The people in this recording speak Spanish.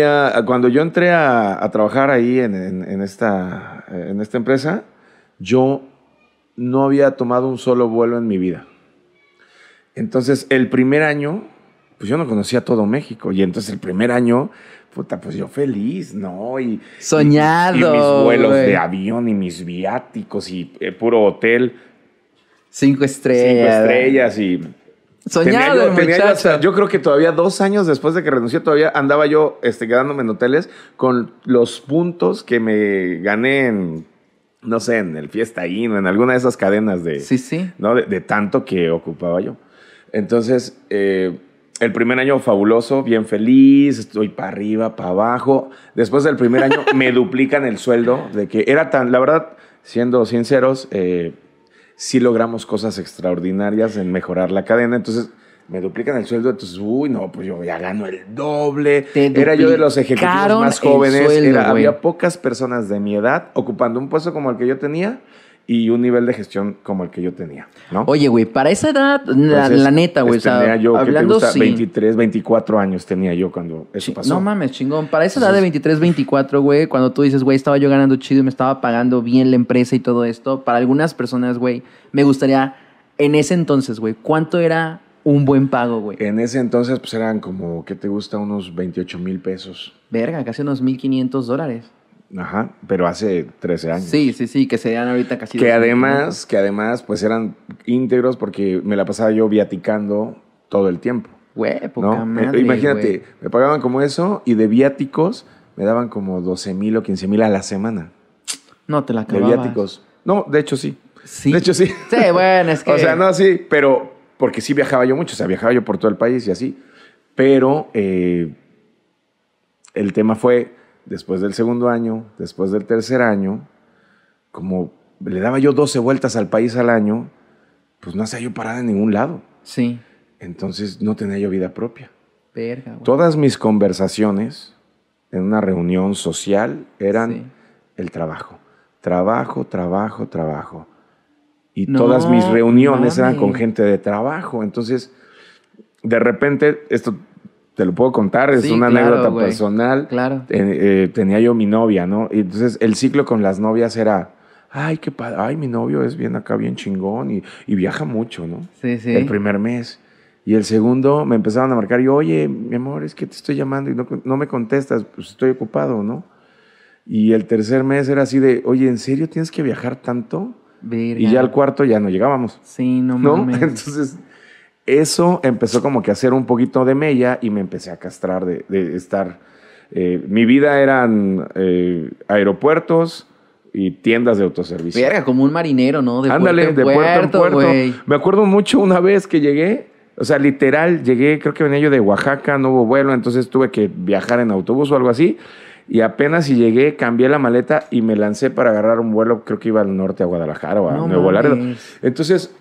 Cuando yo entré a, trabajar ahí en, esta, en esta empresa, yo no había tomado un solo vuelo en mi vida. Entonces, el primer año, pues yo no conocía todo México. Y entonces el primer año, puta, pues yo feliz, ¿no? Y, Soñado. Y, mis vuelos de avión y mis viáticos y eh, puro hotel. Cinco estrellas. Cinco estrellas y Soñado, yo, creo que todavía dos años después de que renuncié, todavía andaba yo este, quedándome en hoteles con los puntos que me gané en, no sé, en el Fiesta Inn, en alguna de esas cadenas de, sí, sí. ¿no? de, tanto que ocupaba yo. Entonces, eh, el primer año fabuloso, bien feliz, estoy para arriba, para abajo. Después del primer año me duplican el sueldo, de que era tan, la verdad, siendo sinceros, eh, si logramos cosas extraordinarias en mejorar la cadena. Entonces, me duplican el sueldo, entonces, uy, no, pues yo ya gano el doble. Era yo de los ejecutivos más jóvenes. había pocas personas de mi edad ocupando un puesto como el que yo tenía y un nivel de gestión como el que yo tenía, ¿no? Oye, güey, para esa edad, la, neta, güey, o hablando, gusta, 23, 24 años tenía yo cuando eso pasó. No mames, chingón. Para esa edad de 23, 24, güey, cuando tú dices, güey, estaba yo ganando chido y me estaba pagando bien la empresa y todo esto, para algunas personas, güey, me gustaría, en ese entonces, güey, ¿cuánto era un buen pago, güey. En ese entonces, pues eran como, ¿qué te gusta? Unos 28 mil pesos. Verga, casi unos 1.500 dólares. Ajá, pero hace 13 años. Sí, sí, sí, que se dan ahorita casi. Que además, que además, pues eran íntegros porque me la pasaba yo viaticando todo el tiempo. Güey, poca eh, Imagínate, me pagaban como eso y de viáticos me daban como 12 mil o 15 mil a la semana. No te la acababas. De viáticos. No, de hecho sí. Sí. De hecho sí. Sí, bueno, es que. o sea, no, sí, pero porque sí viajaba yo mucho, o sea, viajaba yo por todo el país y así. Pero eh, el tema fue después del segundo año, después del tercer año, como le daba yo 12 vueltas al país al año, pues no hacía yo parada en ningún lado. Sí. Entonces no tenía yo vida propia. Verga, Todas mis conversaciones en una reunión social eran el trabajo. Trabajo, trabajo, trabajo. Y todas mis reuniones eran con gente de trabajo. Entonces, de repente, esto te lo puedo contar, es una anécdota personal. Claro. Eh, eh, tenía yo mi novia, ¿no? Y entonces el ciclo con las novias era, ay, qué padre, ay, mi novio es bien acá, bien chingón y, viaja mucho, ¿no? Sí, sí. El primer mes. Y el segundo me empezaron a marcar y, oye, mi amor, es que te estoy llamando y no, me contestas, pues estoy ocupado, ¿no? Y el tercer mes era así de, oye, ¿en serio tienes que viajar tanto? Y ya al cuarto ya no llegábamos. Sí, no mames. ¿No? Entonces eso empezó como que a hacer un poquito de mella y me empecé a castrar de, estar... Eh, mi vida eran eh, aeropuertos, y tiendas de autoservicio. Verga, como un marinero, ¿no? Ándale, de puerto, en puerto. Me acuerdo mucho una vez que llegué, o sea, literal, llegué, creo que venía yo de Oaxaca, no hubo vuelo, entonces tuve que viajar en autobús o algo así. Y apenas si llegué, cambié la maleta y me lancé para agarrar un vuelo, creo que iba al norte a Guadalajara o a Nuevo Entonces,